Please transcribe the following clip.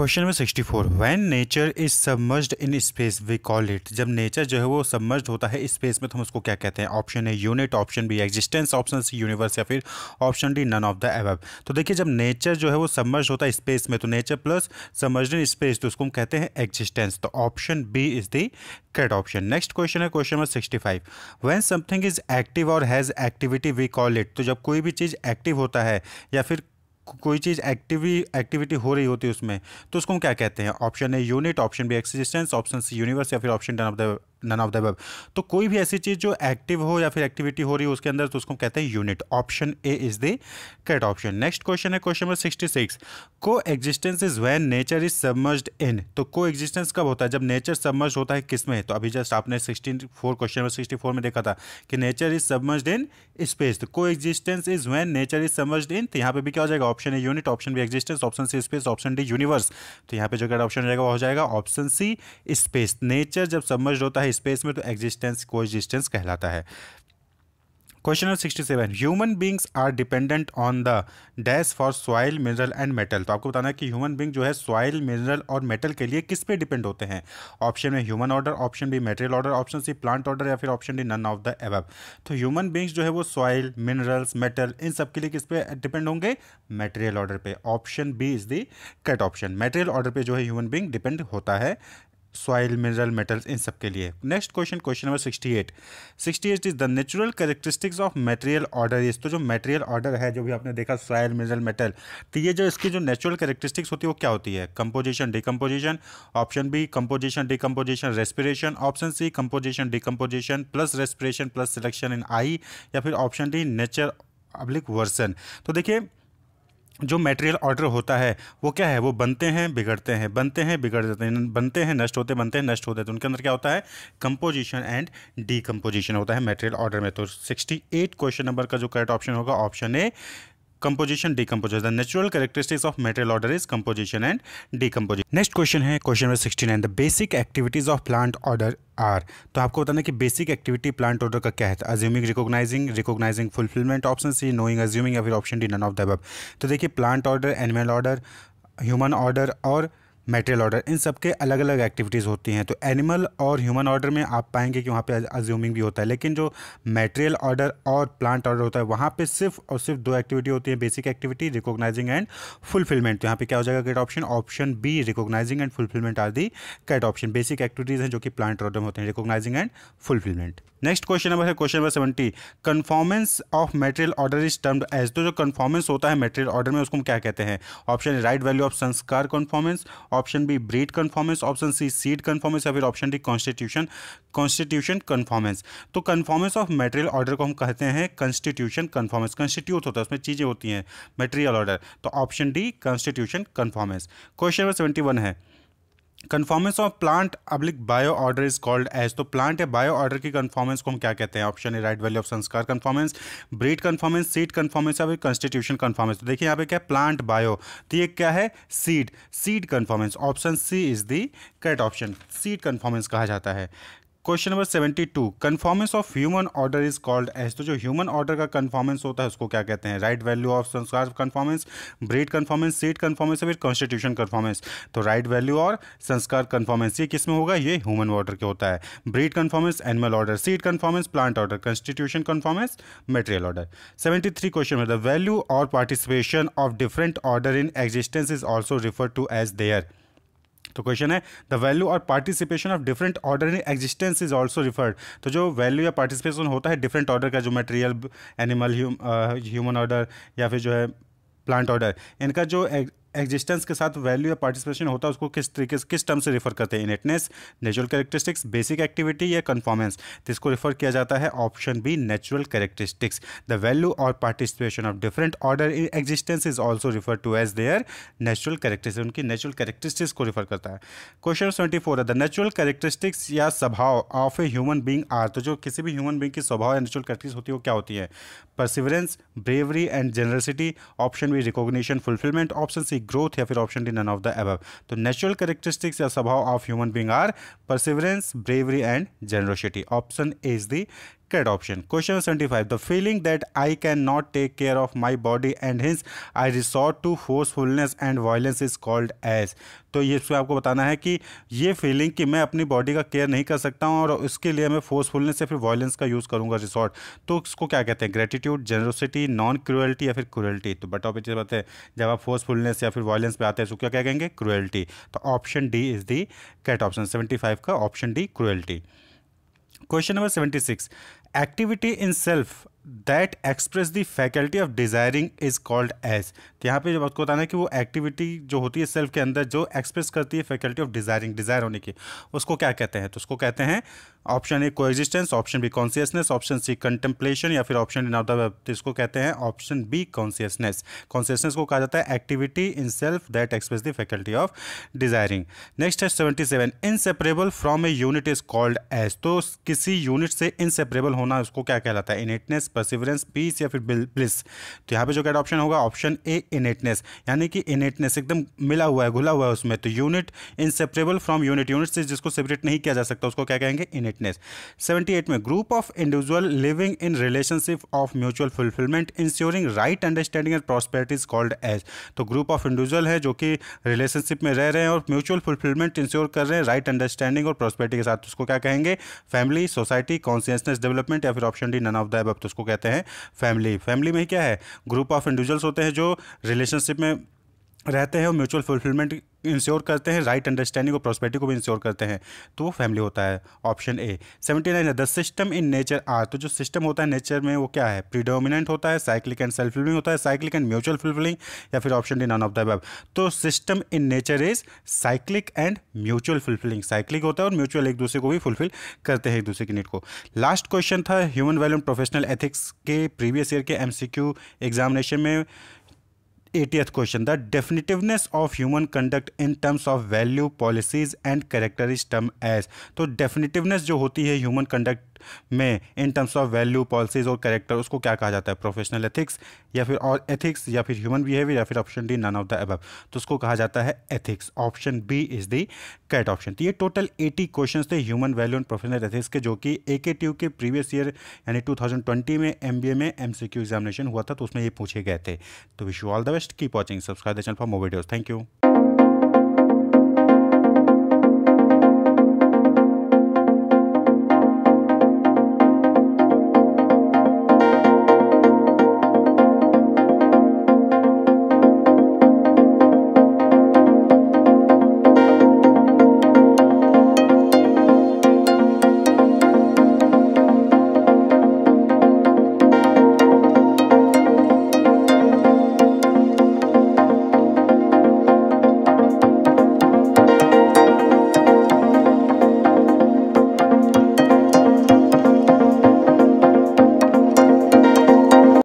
question number sixty four when nature is submerged in space we call it जब nature जो है वो submerge होता है स्पेस में तो हम उसको क्या कहते हैं ऑप्शन है unit option B existence option C universe या फिर option D none of the above तो देखिए जब नेचर जो है वो सबमर्ज होता है स्पेस में तो nature plus submerge in space तो उसको हम कहते हैं एग्जिस्टेंस तो option B is the correct option next question है question number sixty five when something is active और has activity we call it तो जब कोई भी चीज़ एक्टिव होता है या फिर कोई चीज़ एक्टिवी एक्टिविटी हो रही होती है उसमें तो उसको हम क्या कहते हैं option A unit option B existence option C universe या फिर option done of the none of the above तो कोई भी ऐसी चीज़ जो एक्टिव हो या फिर एक्टिविटी हो रही है उसके अंदर तो उसको कहते हैं unit option A is the correct option next question है question number sixty six coexistence is when nature is submerge in तो को एग्जिस्टेंस कब होता है जब नेचर सबमर्ज होता है किस में तो अभी जस्ट आपने sixty four question number sixty four में देखा था कि nature is submerge in space तो coexistence is when nature is submerge in तो यहाँ पे भी क्या हो जाएगा option A unit option B existence option C space option D universe तो यहाँ पे जो करेक्ट ऑप्शन हो जाएगा वो हो जाएगा ऑप्शन सी स्पेस नेचर जब सबमर्ज होता है स्पेस में तो एग्जिस्टेंस को एग्जिस्टेंस कहलाता है question number sixty seven human beings are dependent on the dash for soil mineral and metal तो आपको बताना है कि ह्यूमन बींग जो है सॉइल मिनरल और मेटल के लिए किस पे डिपेंड होते हैं ऑप्शन में human order option B material order option C plant order या फिर option D none of the above तो ह्यूमन बींग्स जो है वो सॉइल मिनरल्स मेटल इन सब के लिए किस पे डिपेंड होंगे मेटेरियल ऑर्डर पे option B is the correct option material order पे जो है ह्यूमन बींग डिपेंड होता है सॉइल मिनरल मेटल्स इन सब के लिए next question question number sixty eight sixty eight is the natural characteristics of material order is तो जो मटेरियल ऑर्डर है जो भी आपने देखा सॉइल मिनरल मेटल तो ये जो इसकी जो नेचुरल करेक्टरिस्टिक्स होती है वो क्या होती है composition decomposition option B composition decomposition respiration option C composition decomposition plus respiration plus selection in I या फिर option D nature oblique version तो देखिए जो मटेरियल ऑर्डर होता है वो क्या है वो बनते हैं बिगड़ते हैं बनते हैं बिगड़ जाते हैं बनते हैं नष्ट होते बनते हैं नष्ट होते हैं तो उनके अंदर क्या होता है कंपोजिशन एंड डी कंपोजिशन होता है मटेरियल ऑर्डर में तो 68 क्वेश्चन नंबर का जो करेक्ट ऑप्शन होगा option A composition decomposition the natural characteristics of material order is composition and decomposition next question है question number sixty nine the basic activities of plant order are तो आपको बताना कि basic activity plant order का क्या है assuming recognising recognising fulfilment option C knowing assuming या फिर option D none of the तो देखिए plant order animal order human order और मेटेरियल ऑर्डर इन सब के अलग अलग एक्टिविटीज़ होती हैं तो एनिमल और ह्यूमन ऑर्डर में आप पाएंगे कि वहाँ पे अज्यूमिंग भी होता है लेकिन जो मेटेरियल ऑर्डर और प्लांट ऑर्डर होता है वहाँ पे सिर्फ और सिर्फ दो एक्टिविटी होती है basic activity recognising and fulfilment तो यहाँ पे क्या हो जाएगा correct option option B recognising and fulfilment are the correct option basic activities हैं जो कि प्लांट ऑर्डर होते हैं recognising and fulfilment next question number है question number seventy conformance of material order is termed as तो जो conformance होता है मेटेरियल ऑर्डर में उसको हम क्या कहते हैं option right value of sanskar conformance option B breed conformance option C seed conformance या फिर option D constitution constitution conformance तो कन्फॉर्मेंस ऑफ मेटेरियल ऑर्डर को हम कहते हैं कॉन्स्टिट्यूशन कन्फॉर्मेंस कॉन्स्टिट्यूट होता है उसमें चीज़ें होती हैं मेटेरियल ऑर्डर तो option D constitution conformance question number seventy है conformance of plant oblique bio order is called as तो प्लांट या बायो ऑर्डर की कन्फॉर्मेंस को हम क्या कहते हैं ऑप्शन है right value of sanskar conformance breed conformance seed conformance या फिर कॉन्स्टिट्यूशन कन्फॉर्मेंस तो देखिए यहाँ पे क्या प्लांट बायो तो ये क्या है seed seed conformance option C is the correct option seed conformance कहा जाता है question number seventy two conformance of human order is called as तो जो ह्यूमन ऑर्डर का कन्फॉर्मेंस होता है उसको क्या कहते हैं right value of sanskar conformance breed conformance seed conformance फिर कॉन्स्टिट्यूशन कन्फॉर्मेंस तो राइट वैल्यू और संस्कार कन्फॉर्मेंस ये किसमें होगा ये ह्यूमन ऑर्डर के होता है breed conformance animal order seed conformance plant order constitution conformance material order seventy three question में द वैल्यू और participation of different order in existence is also refer to as there तो क्वेश्चन है the value और participation of different order in existence is also referred तो जो value या participation होता है डिफरेंट ऑर्डर का जो मटेरियल एनिमल ह्यूमन ऑर्डर या फिर जो है प्लांट ऑर्डर इनका जो एग्जिस्टेंस के साथ वैल्यू या पार्टिसिपेशन होता है उसको किस तरीके से किस टर्म से रिफर करते हैं innateness natural characteristics basic activity या कन्फॉर्मेंस तो इसको रिफर किया जाता है option B natural characteristics the value और participation of different order in existence is also refer to as there natural characteristic उनकी नेचुरल कैरेक्टरिस्टिक्स को रिफर करता है question twenty four the natural characteristics या swabhav of a human being are तो जो किसी भी ह्यूमन बींग की स्वभाव या नेचुरल कैरेक्टरिस्टिक्स होती है वो क्या होती है perseverance bravery and generosity option B recognition fulfilment option C growth या फिर option D none of the above तो नेचुरल करेक्टरिस्टिक्स या swabhav of human being are perseverance bravery and generosity option A is the option question seventy five the feeling that I can not take care of my body and hence I resort to forcefulness and violence is called as तो ये इसमें आपको बताना है कि ये feeling कि मैं अपनी बॉडी का केयर नहीं कर सकता हूँ और उसके लिए मैं फोर्सफुलनेस या फिर वायलेंस का यूज़ करूँगा रिसॉर्ट तो उसको क्या कहते हैं ग्रेटिट्यूड जेनरोसिटी नॉन क्रुअल्टी या फिर क्रुअल्टी तो बट ऑफ बात है जब आप फोर्सफुलनेस या फिर वायलेंस पे आते हैं तो क्या क्या कहेंगे क्रुअल्टी तो option D is the correct option seventy five का option D cruelty question number seventy six activity in self that express the faculty of desiring is called as तो यहाँ पे आपको बताना है कि वो एक्टिविटी जो होती है सेल्फ के अंदर जो एक्सप्रेस करती है फैकल्टी ऑफ डिज़ायरिंग डिज़ायर होने की उसको क्या कहते हैं तो उसको कहते हैं option A coexistence option B consciousness option C contemplation या फिर ऑप्शन डी नाउ इसको कहते हैं ऑप्शन बी कॉन्सियसनेस कॉन्सियसनेस को कहा जाता है activity in self that express the faculty of desiring next है seventy seven inseparable from a unit is called as तो किसी यूनिट से इनसेपरेबल होना उसको क्या कहलाता है इनेटनेस परसिवरेंस पीस या फिर ब्लिस तो यहाँ पे जो क्या ऑप्शन होगा ऑप्शन ए इनेटनेस यानी कि इनेटनेस एकदम मिला हुआ है घुला हुआ है उसमें तो unit inseparable from unit unit से जिसको सेपरेट नहीं किया जा सकता उसको क्या कहेंगे इनेट यूनिटनेस 78 में group of individual living in relationship of mutual fulfilment ensuring right understanding and prosperity is called as तो ग्रुप ऑफ इंडिविजुअल है जो कि रिलेशनशिप में रह रहे हैं और म्यूचुअल फुलफिलमेंट इंश्योर कर रहे हैं राइट अंडरस्टैंडिंग और प्रॉस्पेरिटी के साथ तो उसको क्या कहेंगे फैमिली सोसाइटी कॉन्सियसनेस डेवलपमेंट या फिर option D none of the above तो उसको कहते हैं फैमिली फैमिली में क्या है ग्रुप ऑफ इंडिविजुअल्स होते हैं जो रिलेशनशिप में रहते हैं और म्यूचुअल फुलफिलमेंट इंश्योर करते हैं राइट अंडरस्टैंडिंग और प्रॉस्पेरिटी को भी इंश्योर करते हैं तो वो फैमिली होता है ऑप्शन ए सेवेंटी नाइन है the system in nature are तो जो सिस्टम होता है नेचर में वो क्या है प्रीडोमिनेंट होता है साइक्लिक एंड सेल्फ फिलिंग होता है साइक्लिक एंड म्यूचुअल फुलफिलिंग या फिर option D none of the above तो system in nature is cyclic and mutual fulfilling cyclic होता है और म्यूचुअल एक दूसरे को भी फुलफिल करते हैं एक दूसरे की नीड को लास्ट क्वेश्चन था human value and professional ethics के प्रीवियस ईयर के एम एग्जामिनेशन में 80th question the definitiveness of human conduct in terms of value policies and character is termed as तो definitiveness जो होती है human conduct में in terms of value policies और character उसको क्या कहा जाता है प्रोफेशनल एथिक्स या फिर और एथिक्स या फिर ह्यूमन बिहेवियर या फिर option D none of the above तो उसको कहा जाता है ethics option B is the correct option तो ये टोटल एटी क्वेश्चन थे human value and professional ethics के जो कि ए के के प्रीवियस ईयर यानी टू थाउजेंड ट्वेंटी में एम बी ए में एम एग्जामिनेशन हुआ था तो उसमें ये पूछे गए थे तो wish you all the best keep watching subscribe the channel for more videos thank you